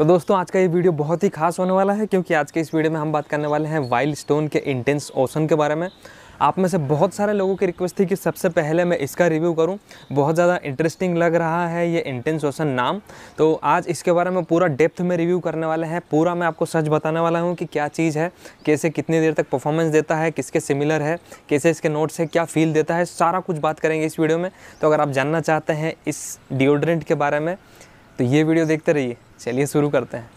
तो दोस्तों आज का ये वीडियो बहुत ही खास होने वाला है क्योंकि आज के इस वीडियो में हम बात करने वाले हैं वाइल्ड स्टोन के इंटेंस ओशन के बारे में आप में से बहुत सारे लोगों की रिक्वेस्ट थी कि सबसे पहले मैं इसका रिव्यू करूं बहुत ज़्यादा इंटरेस्टिंग लग रहा है ये इंटेंस ओशन नाम तो आज इसके बारे में पूरा डेप्थ में रिव्यू करने वाले हैं पूरा मैं आपको सच बताने वाला हूं कि क्या चीज़ है कैसे कितनी देर तक परफॉर्मेंस देता है किसके सिमिलर है कैसे इसके नोट्स है क्या फील देता है सारा कुछ बात करेंगे इस वीडियो में तो अगर आप जानना चाहते हैं इस डिओड्रेंट के बारे में तो ये वीडियो देखते रहिए चलिए शुरू करते हैं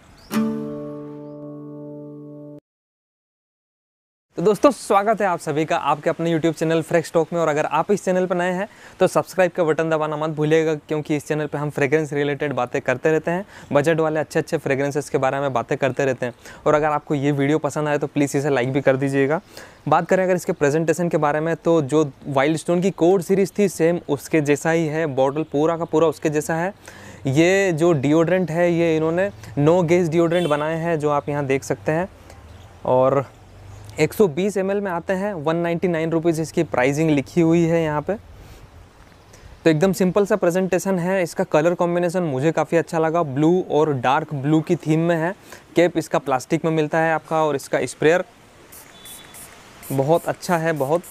तो दोस्तों स्वागत है आप सभी का आपके अपने YouTube चैनल फ्रेक्स टॉक में और अगर आप इस चैनल पर नए हैं तो सब्सक्राइब का बटन दबाना मत भूलिएगा क्योंकि इस चैनल पर हम फ्रेग्रेंस रिलेटेड बातें करते रहते हैं बजट वाले अच्छे अच्छे फ्रेग्रेंसेस के बारे में बातें करते रहते हैं और अगर आपको ये वीडियो पसंद आए तो प्लीज़ इसे लाइक भी कर दीजिएगा बात करें अगर इसके प्रेजेंटेशन के बारे में तो जो वाइल्ड स्टोन की कोड सीरीज़ थी सेम उसके जैसा ही है बॉटल पूरा का पूरा उसके जैसा है ये जो डिओड्रेंट है ये इन्होंने नो गेज डिओड्रेंट बनाए हैं जो आप यहाँ देख सकते हैं और 120 सौ में आते हैं 199 नाइन्टी इसकी प्राइसिंग लिखी हुई है यहाँ पे तो एकदम सिंपल सा प्रेजेंटेशन है इसका कलर कॉम्बिनेशन मुझे काफ़ी अच्छा लगा ब्लू और डार्क ब्लू की थीम में है कैप इसका प्लास्टिक में मिलता है आपका और इसका स्प्रेयर बहुत अच्छा है बहुत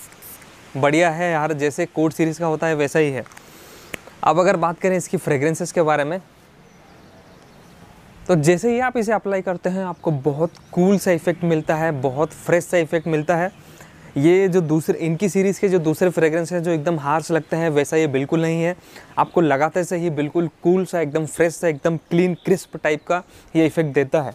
बढ़िया है यार जैसे कोड सीरीज़ का होता है वैसा ही है अब अगर बात करें इसकी फ्रेगरेंसेस के बारे में तो जैसे ही आप इसे अप्लाई करते हैं आपको बहुत कूल सा इफ़ेक्ट मिलता है बहुत फ्रेश सा इफ़ेक्ट मिलता है ये जो दूसरे इनकी सीरीज़ के जो दूसरे फ्रेगरेंस हैं जो एकदम हार्श लगते हैं वैसा ये बिल्कुल नहीं है आपको लगाते से ही बिल्कुल कूल सा एकदम फ्रेश सा एकदम क्लीन क्रिस्प टाइप का ये इफ़ेक्ट देता है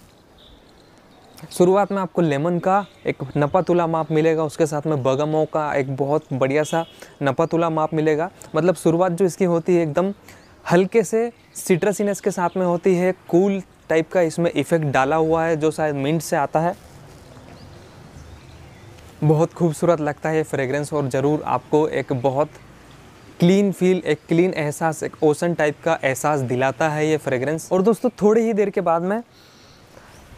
शुरुआत में आपको लेमन का एक नपातुला माप मिलेगा उसके साथ में बगमो का एक बहुत बढ़िया सा नपातुला माप मिलेगा मतलब शुरुआत जो इसकी होती है एकदम हल्के से सिट्रसिनेस के साथ में होती है कूल टाइप का इसमें इफ़ेक्ट डाला हुआ है जो शायद मिंट से आता है बहुत खूबसूरत लगता है ये फ्रेगरेंस और ज़रूर आपको एक बहुत क्लीन फील एक क्लीन एहसास एक ओसन टाइप का एहसास दिलाता है ये फ्रेगरेंस और दोस्तों थोड़ी ही देर के बाद में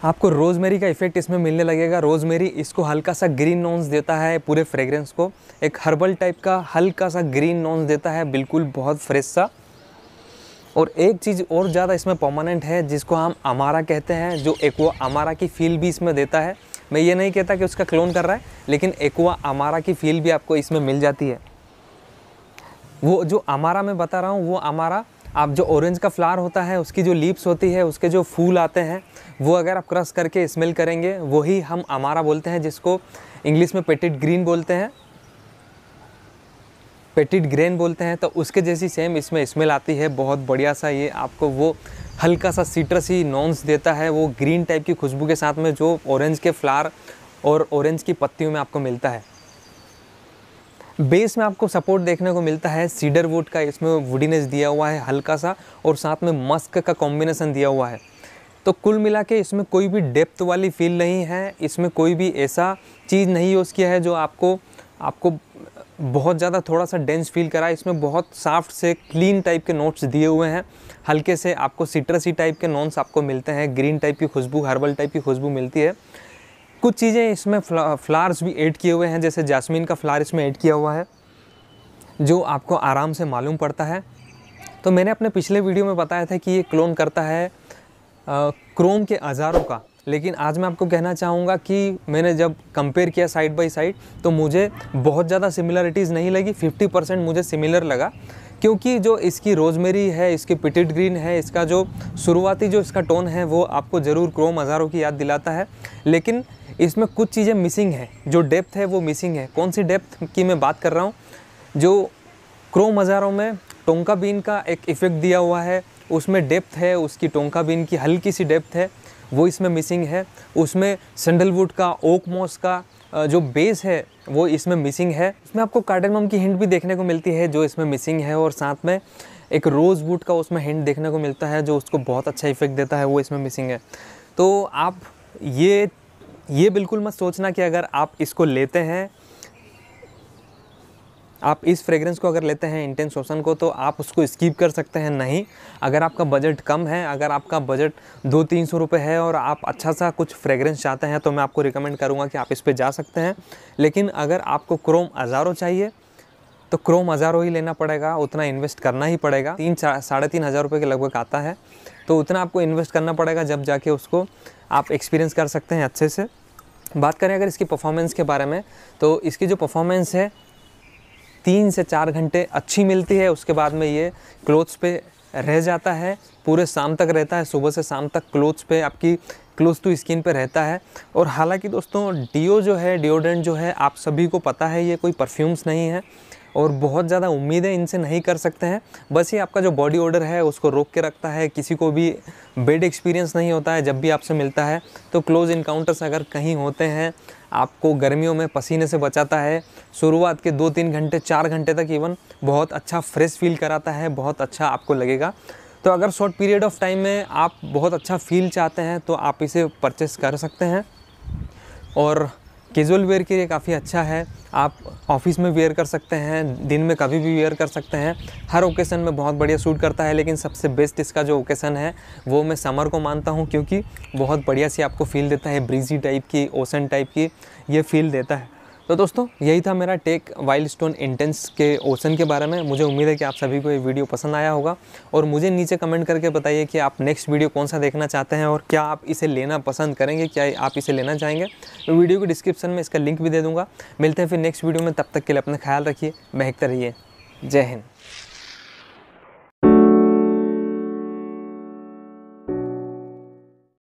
आपको रोज़मेरी का इफ़ेक्ट इसमें मिलने लगेगा रोज़मेरी इसको हल्का सा ग्रीन नॉन्स देता है पूरे फ्रेग्रेंस को एक हर्बल टाइप का हल्का सा ग्रीन नॉन्स देता है बिल्कुल बहुत फ्रेश सा और एक चीज़ और ज़्यादा इसमें परमानेंट है जिसको हम अमारा कहते हैं जो एक्वा अमारा की फील भी इसमें देता है मैं ये नहीं कहता कि उसका क्लोन कर रहा है लेकिन एक्वा अमारा की फील भी आपको इसमें मिल जाती है वो जो अमारा मैं बता रहा हूँ वो अमारा आप जो ऑरेंज का फ्लावर होता है उसकी जो लीप्स होती है उसके जो फूल आते हैं वो अगर आप क्रश करके स्मेल करेंगे वही हम अमारा बोलते हैं जिसको इंग्लिश में पेटिड ग्रीन बोलते हैं पेटिड ग्रेन बोलते हैं तो उसके जैसी सेम इसमें स्मेल आती है बहुत बढ़िया सा ये आपको वो हल्का सा सीट्रस ही नॉन्स देता है वो ग्रीन टाइप की खुशबू के साथ में जो ऑरेंज के फ्लावर और ऑरेंज की पत्तियों में आपको मिलता है बेस में आपको सपोर्ट देखने को मिलता है सीडर वुड का इसमें वुडीनेस दिया हुआ है हल्का सा और साथ में मस्क का कॉम्बिनेसन दिया हुआ है तो कुल मिला के इसमें कोई भी डेप्थ वाली फील नहीं है इसमें कोई भी ऐसा चीज़ नहीं यूज़ किया है जो आपको आपको बहुत ज़्यादा थोड़ा सा डेंस फील करा इसमें बहुत साफ्ट से क्लीन टाइप के नोट्स दिए हुए हैं हल्के से आपको सिट्रसी टाइप के नोट्स आपको मिलते हैं ग्रीन टाइप की खुशबू हर्बल टाइप की खुशबू मिलती है कुछ चीज़ें इसमें फ्ला, फ्लावर्स भी ऐड किए हुए हैं जैसे जासमिन का फ्लावर इसमें ऐड किया हुआ है जो आपको आराम से मालूम पड़ता है तो मैंने अपने पिछले वीडियो में बताया था कि ये क्लोन करता है आ, क्रोम के हज़ारों का लेकिन आज मैं आपको कहना चाहूँगा कि मैंने जब कंपेयर किया साइड बाय साइड तो मुझे बहुत ज़्यादा सिमिलरिटीज़ नहीं लगी 50 परसेंट मुझे सिमिलर लगा क्योंकि जो इसकी रोजमेरी है इसकी पिटेड ग्रीन है इसका जो शुरुआती जो इसका टोन है वो आपको ज़रूर क्रोम हज़ारों की याद दिलाता है लेकिन इसमें कुछ चीज़ें मिसिंग है जो डेप्थ है वो मिसिंग है कौन सी डेप्थ की मैं बात कर रहा हूँ जो क्रोम हज़ारों में टोंका बीन का एक इफ़ेक्ट दिया हुआ है उसमें डेप्थ है उसकी टोंका बीन की हल्की सी डेप्थ है वो इसमें मिसिंग है उसमें सैंडलवुड का ओक मॉस का जो बेस है वो इसमें मिसिंग है उसमें आपको कार्डनमम की हिंट भी देखने को मिलती है जो इसमें मिसिंग है और साथ में एक रोज़ वुड का उसमें हिंट देखने को मिलता है जो उसको बहुत अच्छा इफेक्ट देता है वो इसमें मिसिंग है तो आप ये ये बिल्कुल मत सोचना कि अगर आप इसको लेते हैं आप इस फ्रेगरेंस को अगर लेते हैं इंटेंस ओशन को तो आप उसको स्कीप कर सकते हैं नहीं अगर आपका बजट कम है अगर आपका बजट दो तीन सौ रुपये है और आप अच्छा सा कुछ फ्रेगरेंस चाहते हैं तो मैं आपको रिकमेंड करूँगा कि आप इस पर जा सकते हैं लेकिन अगर आपको क्रोम हज़ारों चाहिए तो क्रोम हज़ारों ही लेना पड़ेगा उतना इन्वेस्ट करना ही पड़ेगा तीन साढ़े तीन हज़ार रुपये के लगभग आता है तो उतना आपको इन्वेस्ट करना पड़ेगा जब जाके उसको आप एक्सपीरियंस कर सकते हैं अच्छे से बात करें अगर इसकी परफॉर्मेंस के बारे में तो इसकी जो परफॉर्मेंस है तीन से चार घंटे अच्छी मिलती है उसके बाद में ये क्लोथ्स पे रह जाता है पूरे शाम तक रहता है सुबह से शाम तक क्लोथ्स पे आपकी क्लोज टू स्किन पे रहता है और हालांकि दोस्तों डीओ जो है डिओड्रेंट जो है आप सभी को पता है ये कोई परफ्यूम्स नहीं है और बहुत ज़्यादा उम्मीदें इनसे नहीं कर सकते हैं बस ये आपका जो बॉडी ऑर्डर है उसको रोक के रखता है किसी को भी बेड एक्सपीरियंस नहीं होता है जब भी आपसे मिलता है तो क्लोज़ इनकाउंटर्स अगर कहीं होते हैं आपको गर्मियों में पसीने से बचाता है शुरुआत के दो तीन घंटे चार घंटे तक इवन बहुत अच्छा फ्रेश फील कराता है बहुत अच्छा आपको लगेगा तो अगर शॉर्ट पीरियड ऑफ टाइम में आप बहुत अच्छा फील चाहते हैं तो आप इसे परचेस कर सकते हैं और केजुअल वेयर के लिए काफ़ी अच्छा है आप ऑफिस में वेयर कर सकते हैं दिन में कभी भी वेयर कर सकते हैं हर ओकेज़न में बहुत बढ़िया सूट करता है लेकिन सबसे बेस्ट इसका जो ओकेसन है वो मैं समर को मानता हूँ क्योंकि बहुत बढ़िया सी आपको फील देता है ब्रीजी टाइप की ओसन टाइप की ये फील देता है तो दोस्तों यही था मेरा टेक वाइल्ड स्टोन इंटेंस के ओशन के बारे में मुझे उम्मीद है कि आप सभी को ये वीडियो पसंद आया होगा और मुझे नीचे कमेंट करके बताइए कि आप नेक्स्ट वीडियो कौन सा देखना चाहते हैं और क्या आप इसे लेना पसंद करेंगे क्या आप इसे लेना चाहेंगे तो वीडियो को डिस्क्रिप्शन में इसका लिंक भी दे दूँगा मिलते हैं फिर नेक्स्ट वीडियो में तब तक के लिए अपना ख्याल रखिए महकते रहिए जय हिंद